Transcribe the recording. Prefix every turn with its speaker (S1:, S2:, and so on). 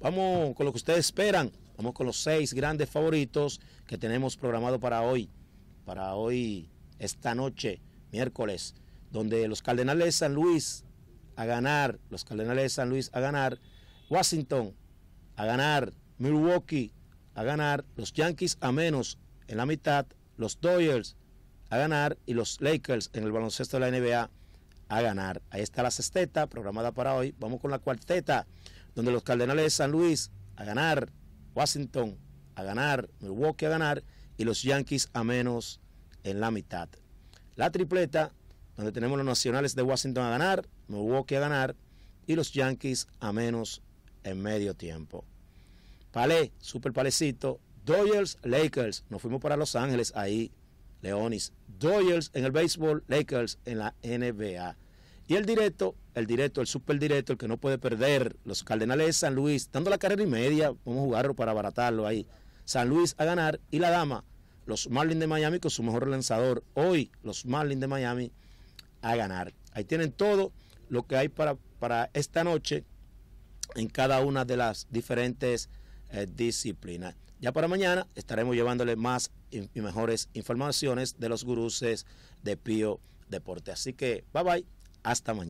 S1: Vamos con lo que ustedes esperan. Vamos con los seis grandes favoritos que tenemos programado para hoy. Para hoy, esta noche, miércoles, donde los Cardenales de San Luis a ganar, los Cardenales de San Luis a ganar, Washington a ganar, Milwaukee a ganar, los Yankees a menos en la mitad, los Dodgers a ganar y los Lakers en el baloncesto de la NBA a ganar. Ahí está la sexteta programada para hoy. Vamos con la cuarteta donde los Cardenales de San Luis a ganar, Washington a ganar, Milwaukee a ganar y los Yankees a menos en la mitad. La tripleta, donde tenemos los Nacionales de Washington a ganar, Milwaukee a ganar y los Yankees a menos en medio tiempo. Palé, super palecito, Doyers, Lakers, nos fuimos para Los Ángeles ahí, Leonis, Doyers en el béisbol, Lakers en la NBA. Y el directo, el directo, el super directo, el que no puede perder, los Cardenales de San Luis, dando la carrera y media, vamos a jugarlo para abaratarlo ahí. San Luis a ganar y la dama, los Marlins de Miami con su mejor lanzador. Hoy, los Marlins de Miami a ganar. Ahí tienen todo lo que hay para, esta noche en cada una de las diferentes eh, disciplinas. Ya para mañana estaremos llevándole más y, mejores informaciones de los guruses de Pío Deporte. Así que, bye bye. Hasta mañana.